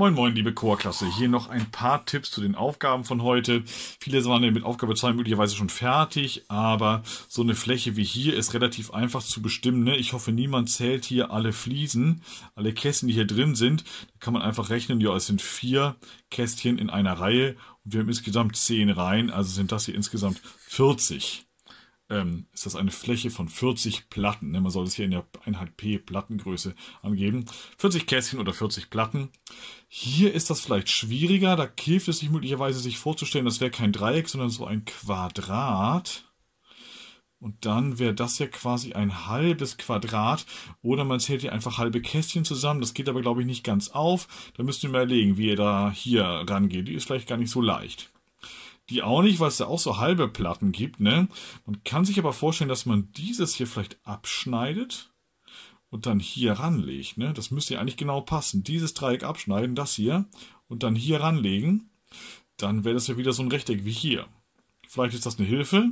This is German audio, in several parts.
Moin Moin, liebe Chorklasse. Hier noch ein paar Tipps zu den Aufgaben von heute. Viele waren mit Aufgabe 2 möglicherweise schon fertig, aber so eine Fläche wie hier ist relativ einfach zu bestimmen. Ne? Ich hoffe, niemand zählt hier alle Fliesen, alle Kästen, die hier drin sind. Da kann man einfach rechnen, ja, es sind vier Kästchen in einer Reihe und wir haben insgesamt zehn Reihen, also sind das hier insgesamt 40 ähm, ist das eine Fläche von 40 Platten. Ne, man soll es hier in der Einheit P Plattengröße angeben. 40 Kästchen oder 40 Platten. Hier ist das vielleicht schwieriger. Da hilft es sich möglicherweise, sich vorzustellen, das wäre kein Dreieck, sondern so ein Quadrat. Und dann wäre das ja quasi ein halbes Quadrat. Oder man zählt hier einfach halbe Kästchen zusammen. Das geht aber, glaube ich, nicht ganz auf. Da müsst ihr mal überlegen, wie ihr da hier rangeht. Die ist vielleicht gar nicht so leicht die auch nicht, weil es da auch so halbe Platten gibt, ne? Man kann sich aber vorstellen, dass man dieses hier vielleicht abschneidet und dann hier ranlegt, ne? Das müsste ja eigentlich genau passen. Dieses Dreieck abschneiden, das hier, und dann hier ranlegen, dann wäre das ja wieder so ein Rechteck wie hier. Vielleicht ist das eine Hilfe.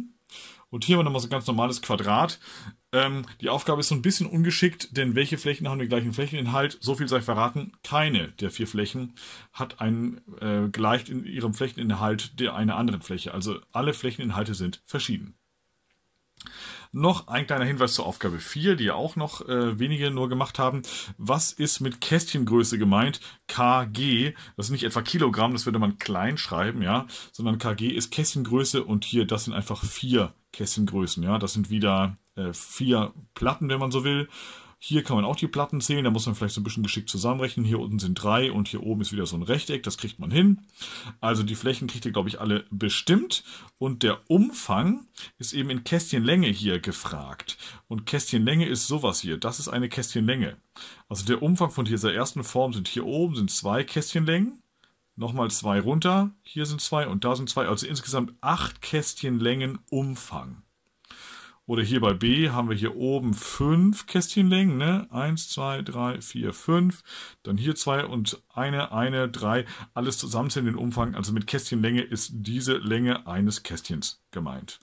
Und hier haben wir nochmal so ein ganz normales Quadrat. Ähm, die Aufgabe ist so ein bisschen ungeschickt, denn welche Flächen haben den gleichen Flächeninhalt? So viel sei verraten, keine der vier Flächen hat einen, äh, gleicht in ihrem Flächeninhalt der einer anderen Fläche. Also alle Flächeninhalte sind verschieden. Noch ein kleiner Hinweis zur Aufgabe 4, die ja auch noch äh, wenige nur gemacht haben. Was ist mit Kästchengröße gemeint? KG, das ist nicht etwa Kilogramm, das würde man klein schreiben, ja, sondern KG ist Kästchengröße und hier, das sind einfach vier Kästchengrößen, ja, das sind wieder äh, vier Platten, wenn man so will. Hier kann man auch die Platten zählen, da muss man vielleicht so ein bisschen geschickt zusammenrechnen. Hier unten sind drei und hier oben ist wieder so ein Rechteck, das kriegt man hin. Also die Flächen kriegt ihr, glaube ich, alle bestimmt. Und der Umfang ist eben in Kästchenlänge hier gefragt. Und Kästchenlänge ist sowas hier, das ist eine Kästchenlänge. Also der Umfang von dieser ersten Form sind hier oben sind zwei Kästchenlängen. Nochmal zwei runter, hier sind zwei und da sind zwei, also insgesamt acht Kästchenlängen Umfang. Oder hier bei B haben wir hier oben fünf Kästchenlängen, ne? Eins, zwei, drei, vier, fünf. Dann hier zwei und eine, eine, drei. Alles zusammenzählen den Umfang. Also mit Kästchenlänge ist diese Länge eines Kästchens gemeint.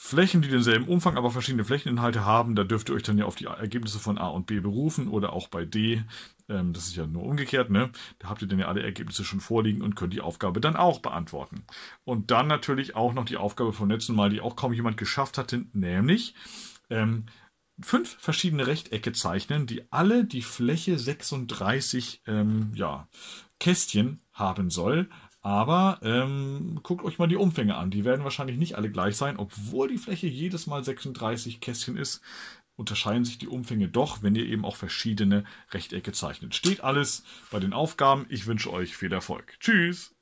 Flächen, die denselben Umfang, aber verschiedene Flächeninhalte haben, da dürft ihr euch dann ja auf die Ergebnisse von A und B berufen oder auch bei D. Ähm, das ist ja nur umgekehrt, ne? Da habt ihr dann ja alle Ergebnisse schon vorliegen und könnt die Aufgabe dann auch beantworten. Und dann natürlich auch noch die Aufgabe vom letzten Mal, die auch kaum jemand geschafft hatte, nämlich ähm, fünf verschiedene Rechtecke zeichnen, die alle die Fläche 36 ähm, ja, Kästchen haben soll, aber ähm, guckt euch mal die Umfänge an. Die werden wahrscheinlich nicht alle gleich sein, obwohl die Fläche jedes Mal 36 Kästchen ist. Unterscheiden sich die Umfänge doch, wenn ihr eben auch verschiedene Rechtecke zeichnet. Steht alles bei den Aufgaben. Ich wünsche euch viel Erfolg. Tschüss!